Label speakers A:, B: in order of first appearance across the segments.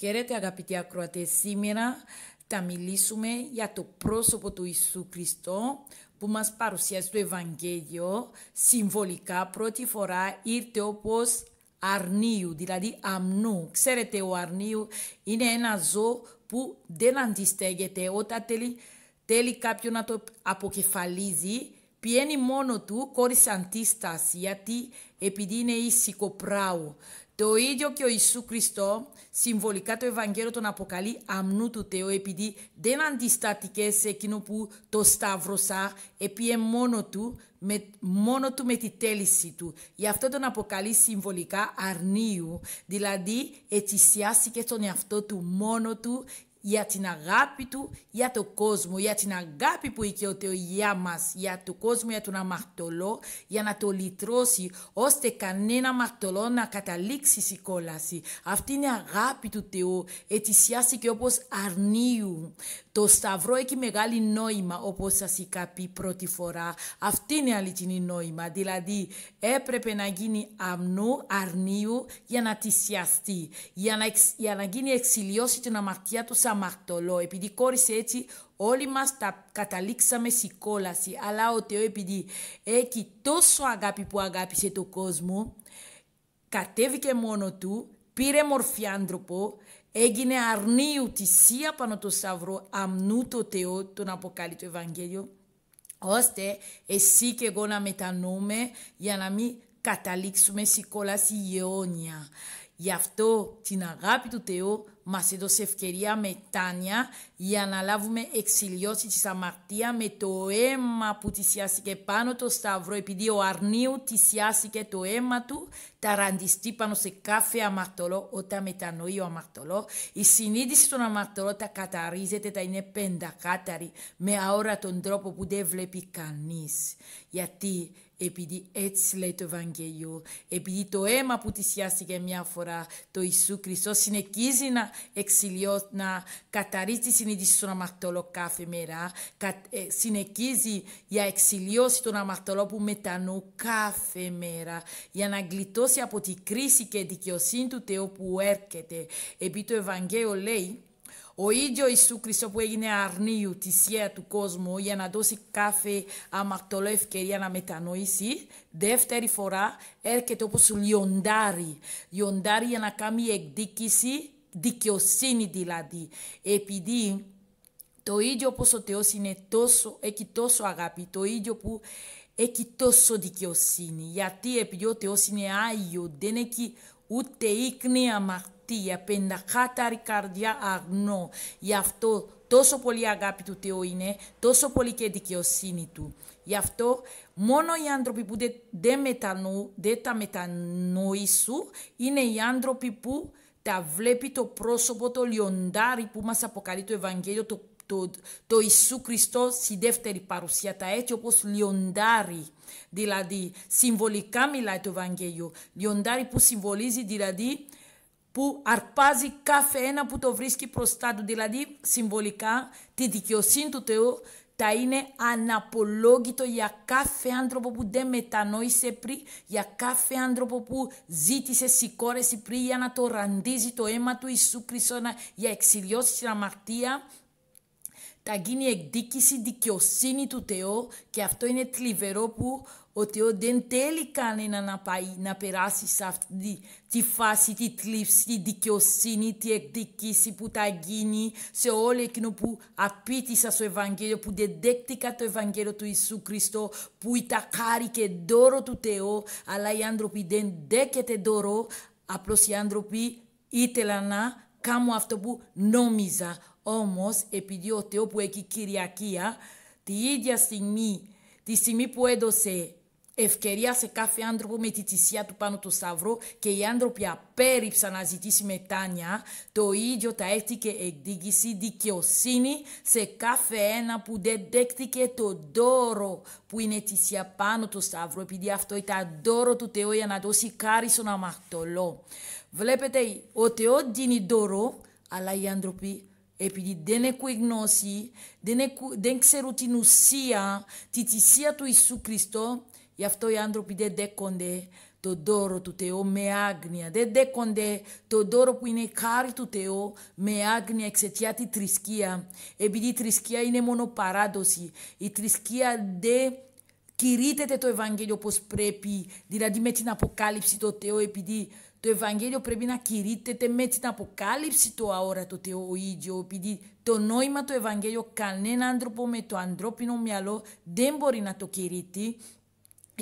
A: Καίρετε αγαπητοί ακροατές, σήμερα θα μιλήσουμε για το πρόσωπο του Ιησού Χριστό που μας παρουσιάζει το Ευαγγέλιο. Συμβολικά πρώτη φορά ήρθε όπως αρνίου, δηλαδή αμνού. Ξέρετε ο αρνίου είναι ένα ζώο που δεν αντιστέγεται όταν θέλει, θέλει κάποιον να το αποκεφαλίζει πιένει μόνο του χωρίς αντίσταση γιατί επειδή είναι ήσυχο πράου. Το ίδιο και ο Ιησού Χριστό συμβολικά το Ευαγγέλιο τον αποκαλεί αμνού του Θεού επειδή δεν αντιστάθηκε σε εκείνο που το σταύρωσά επίε μόνο του, με, μόνο του με τη τέληση του. Γι' αυτό τον αποκαλεί συμβολικά αρνίου, δηλαδή ετησιάστηκε τον εαυτό του μόνο του για την αγάπη του για τον κόσμο, για την αγάπη που είχε ο για μας, για τον κόσμο, για τον αμαρτωλό, για να το λυτρώσει, ώστε κανένα αμαρτωλό να καταλήξει στη κόλαση. Αυτή είναι η αγάπη του Θεού, ετησιάστηκε όπως αρνίου. Το Σταυρό έχει μεγάλη νόημα, όπως σας είχα πει πρώτη φορά. Αυτή είναι η αληθινή νόημα, δηλαδή έπρεπε να γίνει αμνού, αρνίου, για να τυσιαστεί, για για να γίνει εξηλιώσει την αμαρτία του αμαρτωλό. Επειδή κόρησε έτσι, όλοι μας τα καταλήξαμε σε κόλαση. Αλλά ο Θεός επειδή έχει τόσο αγάπη που αγάπησε το κόσμο, κατέβηκε μόνο του, πήρε μορφή άνθρωπο, έγινε αρνίου τη Σία πάνω το σαυρό αμνού το Θεό, τον αποκαλεί το Ευαγγέλιο, ώστε εσύ και εγώ να μετανοούμε για να μην καταλήξουμε σε κόλαση αιώνια Γι' αυτό την αγάπη του Θεού μας έδωσε ευκαιρία τάνια, για να λάβουμε εξηλιώσει της αμαρτία με το αίμα που θυσιάστηκε πάνω το σταυρό επειδή ο αρνίου θυσιάστηκε το αίμα του ταραντιστεί πάνω σε κάθε αμαρτωλό όταν μετανοεί ο αμαρτωλό η συνείδηση των αμαρτωλών τα καταρίζεται, τα είναι πεντακάταρη με αόρατον τρόπο που δεν βλέπει κανείς γιατί επειδή έτσι λέει το Ευαγγέλιο, επειδή το αίμα που θυσιάστηκε μια φορά το Ιησού Χριστό συνεχίζει να εξηλιώ, να καταρρύσει τη συνείδηση στον αμαρτωλό κάθε μέρα, ε, συνεχίζει για εξηλιώσει τον αμαρτωλό που μετανού κάθε μέρα, για να γλιτώσει από τη κρίση και δικαιοσύνη του Θεού που έρχεται. Επειδή το Ευαγγέλιο λέει, ο ίδιος Ιησού Χριστός που έγινε αρνίου τη ιερά του κόσμου για να δώσει κάθε αμαρτωλό ευκαιρία να μετανοήσει, δεύτερη φορά έρχεται όπως λιοντάρι. Λιοντάρι για να κάνει εκδίκηση, δικαιοσύνη δηλαδή. Επειδή το ίδιο όπως ο Θεός είναι τόσο, έχει τόσο αγάπη, το ίδιο που έχει τόσο δικαιοσύνη. Γιατί επειδή ο Θεός είναι Άγιος, δεν έχει ούτε ίκνη αμαρτωλό για πεντακάταρη καρδιά αγνό. Γι' αυτό τόσο πολύ αγάπη του Θεού είναι, τόσο πολύ και δικαιοσύνη του. Γι' αυτό μόνο οι άνθρωποι που δεν, δε μετανο, δεν τα μετανοήσουν είναι οι άνθρωποι που τα βλέπει το πρόσωπο, το λιοντάρι που μας αποκαλεί το Ευαγγέλιο, το, το, το Ιησού Χριστό στη δεύτερη παρουσία, τα έτσι όπως λιοντάρι. Δηλαδή, συμβολικά μιλάει το Ευαγγέλιο. Λιοντάρι που συμβολίζει δηλαδή που αρπάζει κάθε ένα που το βρίσκει μπροστά του. Δηλαδή, συμβολικά, τη δικαιοσύνη του Θεού θα είναι αναπολόγητο για κάθε άνθρωπο που δεν μετανόησε πριν, για κάθε άνθρωπο που ζήτησε συγκόρεση πριν για να το ραντίζει το αίμα του Ιησού Χριστό για εξηλιώσει στην αμαρτία θα γίνει εκδίκηση δικαιοσύνη του Θεού και αυτό είναι τλιβερό που ότι ο δεν θέλει κανένα να πάει να περάσει σε αυτή τη φάση, τη θλίψη, τη δικαιοσύνη, τη εκδικήση που θα γίνει σε όλο εκείνο που απίτησα στο Ευαγγέλιο, που δεν το Ευαγγέλιο του Ιησού Χριστό, που ήταν χάρη και δώρο του Θεού, αλλά οι άνθρωποι δεν δέχεται δώρο, απλώς οι άνθρωποι ήθελαν να κάνουν αυτό που νόμιζα. Όμως, επειδή ο Θεός που έχει Κυριακία, τη ίδια στιγμή, τη στιγμή που έδωσε Ευκαιρία σε κάθε άνθρωπο με τη θυσία του πάνω του σταυρό και οι άνθρωποι απέριψαν να ζητήσει μετάνοια. Το ίδιο τα έκτηκε εκδίκηση δικαιοσύνη σε κάθε ένα που δεν δέχτηκε το δώρο που είναι θυσία πάνω του σταυρό, επειδή αυτό ήταν δώρο του Θεού για να δώσει κάρι στον αμαρτωλό. Βλέπετε, ο Θεός δίνει δώρο, αλλά οι άνθρωποι επειδή δεν έχουν γνώση, δεν, έχουν, δεν ξέρουν την ουσία, τη θυσία του Ιησού Χριστό, Γι' αυτό οι άνθρωποι δεν δέκονται το δώρο του Θεού με άγνοια. Δεν δέκονται το δώρο που είναι η χάρη του Θεού με άγνοια εξαιτία τη θρησκεία. Επειδή η θρησκεία είναι μόνο παράδοση. Η θρησκεία δεν κηρύτεται το Ευαγγέλιο όπως πρέπει. Δηλαδή με την αποκάλυψη του Θεού επειδή το Ευαγγέλιο πρέπει να κηρύτεται... με την αποκάλυψη του του Θεού ο ίδιο, επειδή το νόημα του Ευαγγέλιο κανένα άνθρωπο με το ανθρώπινο μυαλό δεν μπορεί να το κηρύττει,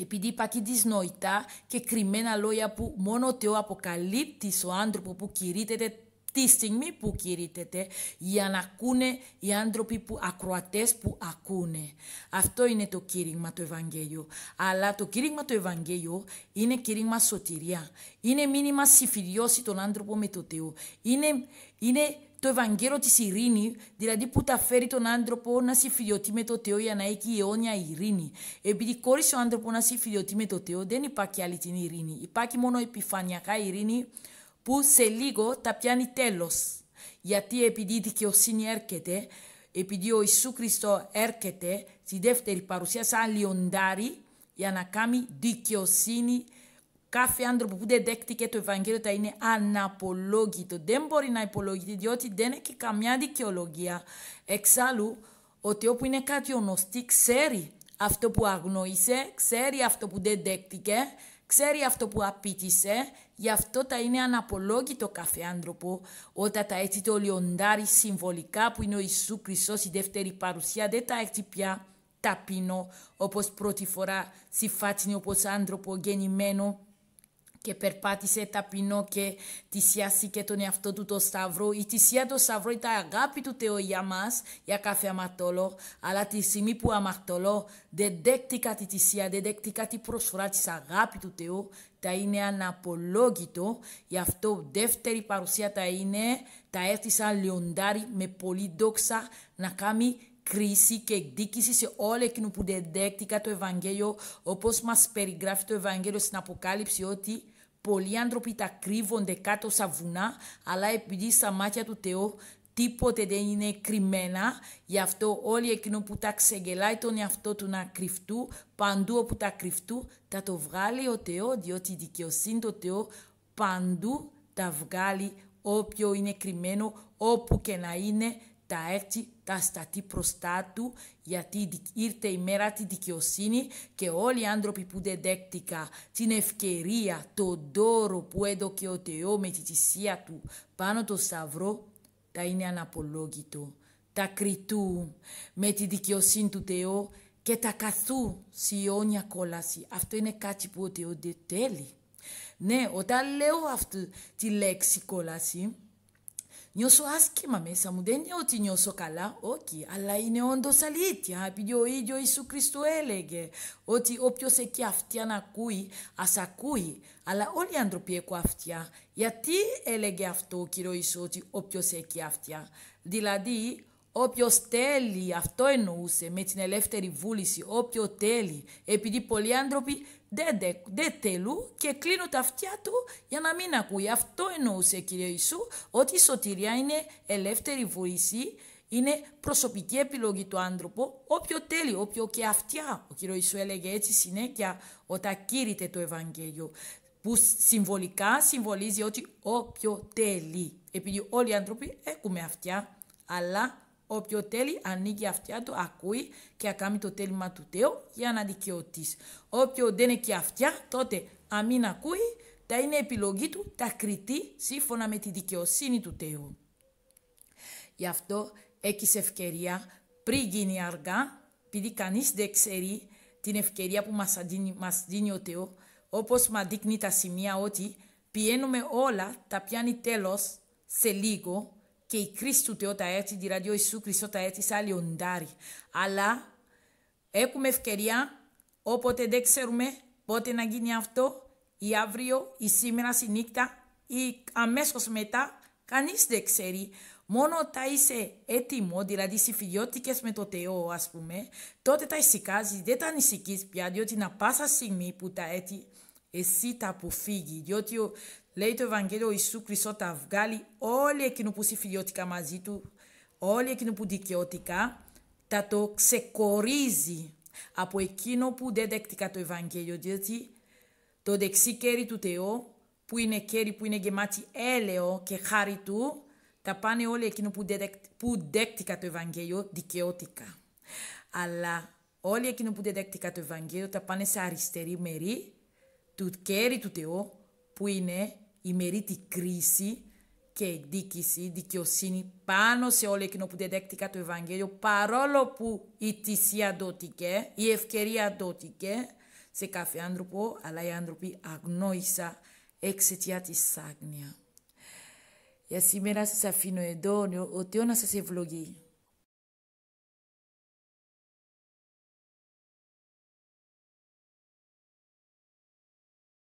A: επειδή υπάρχει δυσνοητά και κρυμμένα λόγια που μόνο ο Θεός αποκαλύπτεις στον άνθρωπο που κηρύτεται τη στιγμή που κηρύτεται για να ακούνε οι άνθρωποι που ακροατές που ακούνε. Αυτό είναι το κήρυγμα του Ευαγγέλιου. Αλλά το κήρυγμα του Ευαγγέλιου είναι κήρυγμα σωτηρία. Είναι μήνυμα συμφιλιώση τον άνθρωπο με το Θεό. Είναι, είναι το Ευαγγέλιο της ειρήνη, δηλαδή που τα φέρει τον άνθρωπο να συμφιλειωτεί με το Θεό για να έχει αιώνια ειρήνη. Επειδή κόρισε ο άνθρωπο να συμφιλειωτεί με το Θεό, δεν υπάρχει άλλη την ειρήνη. Υπάρχει μόνο επιφανειακά ειρήνη που σε λίγο τα πιάνει τέλος. Γιατί επειδή η δικαιοσύνη έρχεται, επειδή ο Ιησού Χριστό έρχεται στη δεύτερη παρουσία σαν λιοντάρι για να κάνει δικαιοσύνη κάθε άνθρωπο που δεν δέχτηκε το Ευαγγέλιο θα είναι αναπολόγητο. Δεν μπορεί να υπολογιστεί, διότι δεν έχει καμιά δικαιολογία. Εξάλλου, ότι όπου είναι κάτι γνωστή, ξέρει αυτό που αγνόησε, ξέρει αυτό που δεν δέχτηκε, ξέρει αυτό που απίτησε, γι' αυτό θα είναι αναπολόγητο κάθε άνθρωπο όταν τα έτσι το λιοντάρι συμβολικά που είναι ο Ιησού Κρυσό, η δεύτερη παρουσία δεν τα έτσι πια ταπεινό Όπως πρώτη φορά στη φάτσινη, όπως άνθρωπο γεννημένο και περπάτησε ταπεινό και θυσιάστηκε τον εαυτό του το Σταυρό. Η θυσία του Σταυρό ήταν αγάπη του Θεού για μας, για κάθε αμαρτωλό, αλλά τη στιγμή που αμαρτωλό δεν δέχτηκα τη θυσία, δεν δέχτηκα τη προσφορά της αγάπη του Θεού, Τα είναι αναπολόγητο, γι' αυτό δεύτερη παρουσία τα είναι, τα έρθει σαν λιοντάρι με πολύ δόξα να κάνει κρίση και εκδίκηση σε όλο εκείνο που δεν δέχτηκα το Ευαγγέλιο, όπως μας περιγράφει το Ευαγγέλιο στην Αποκάλυψη ότι πολλοί άνθρωποι τα κρύβονται κάτω στα βουνά, αλλά επειδή στα μάτια του Θεού τίποτε δεν είναι κρυμμένα, γι' αυτό όλοι εκείνο που τα ξεγελάει τον εαυτό του να κρυφτού, παντού όπου τα κρυφτού, θα το βγάλει ο Θεό, διότι η δικαιοσύνη του Θεού παντού τα βγάλει όποιο είναι κρυμμένο, όπου και να είναι, τα έτσι τα στατή μπροστά του γιατί ήρθε η μέρα της δικαιοσύνης και όλοι οι άνθρωποι που δεν δέχτηκαν την ευκαιρία, τον δώρο που έδωκε ο Θεό με τη θυσία του πάνω το σταυρό τα είναι αναπολόγητο. Τα κριτού με τη δικαιοσύνη του Θεού και τα καθού σε αιώνια κόλαση. Αυτό είναι κάτι που ο Θεός δεν θέλει. Ναι, όταν λέω αυτή τη λέξη κόλαση, Nyoso aski mamesa mudeni oti nyoso kala oki alla ine ondo saliti apidio idio Isu Kristu elege oti opio se kiaftia na kui asa kui alla oli andropie kuaftia ti elege afto kiro isoti opio se kiaftia diladi Όποιος θέλει, αυτό εννοούσε, με την ελεύθερη βούληση, όποιο θέλει, επειδή πολλοί άνθρωποι δεν, δεν θέλουν και κλείνουν τα αυτιά του για να μην ακούει. Αυτό εννοούσε κύριε Ιησού, ότι η σωτηρία είναι ελεύθερη βούληση, είναι προσωπική επιλογή του άνθρωπου, όποιο θέλει, όποιο και αυτιά. Ο κύριος Ιησού έλεγε έτσι συνέχεια όταν κήρυτε το Ευαγγέλιο που συμβολικά συμβολίζει ότι όποιο θέλει. Επειδή όλοι οι άνθρωποι έχουμε αυτιά, αλλά Όποιο θέλει ανοίγει αυτιά του, ακούει και ακάμει το τέλημα του Θεού για να δικαιωτήσει. Όποιο δεν έχει αυτιά, τότε αν μην ακούει, τα είναι επιλογή του, τα κριτή σύμφωνα με τη δικαιοσύνη του Θεού. Γι' αυτό έχεις ευκαιρία πριν γίνει αργά, επειδή κανείς δεν ξέρει την ευκαιρία που μας δίνει, μας δίνει ο Θεός, όπως μας δείχνει τα σημεία ότι πιένουμε όλα, τα πιάνει τέλος σε λίγο και η Χριστού τα έτσι, δηλαδή ο Ιησού Χριστό τα έτσι, σαν λιοντάρι. Αλλά έχουμε ευκαιρία, όποτε δεν ξέρουμε πότε να γίνει αυτό, ή αύριο, ή σήμερα, ή νύχτα, ή αμέσως μετά, κανείς δεν ξέρει. Μόνο όταν είσαι έτοιμο, δηλαδή συμφιλιώτηκε με το Θεό, α πούμε, τότε τα ησυχάζει, δεν τα ανησυχεί πια, διότι να πάσα στιγμή που τα έτη εσύ τα αποφύγει. Διότι ο, λέει το Ευαγγέλιο ο Ιησού Χριστό τα βγάλει όλοι εκείνο που συμφιλιώτηκα μαζί του, όλοι εκείνο που δικαιωτικά, τα το ξεκορίζει από εκείνο που δεν δέχτηκα το Ευαγγέλιο. Διότι το δεξί κέρι του Θεού, που είναι κέρι που είναι γεμάτη έλεο και χάρη του, τα πάνε όλοι εκείνο που, που δέκτηκα το Ευαγγέλιο δικαιώτικα. Αλλά όλοι εκείνο που δεν δέχτηκα το Ευαγγέλιο τα πάνε σε αριστερή μερή του κέρι του Θεού που είναι η μερίτη κρίση και η δίκηση, η δικαιοσύνη πάνω σε όλο εκείνο που διαδέχτηκα το Ευαγγέλιο, παρόλο που η θυσία δόθηκε, η ευκαιρία δόθηκε σε κάθε άνθρωπο, αλλά οι άνθρωποι αγνόησαν εξαιτία της άγνοια. Για σήμερα σας αφήνω εδώ, ο Θεός να σας ευλογεί.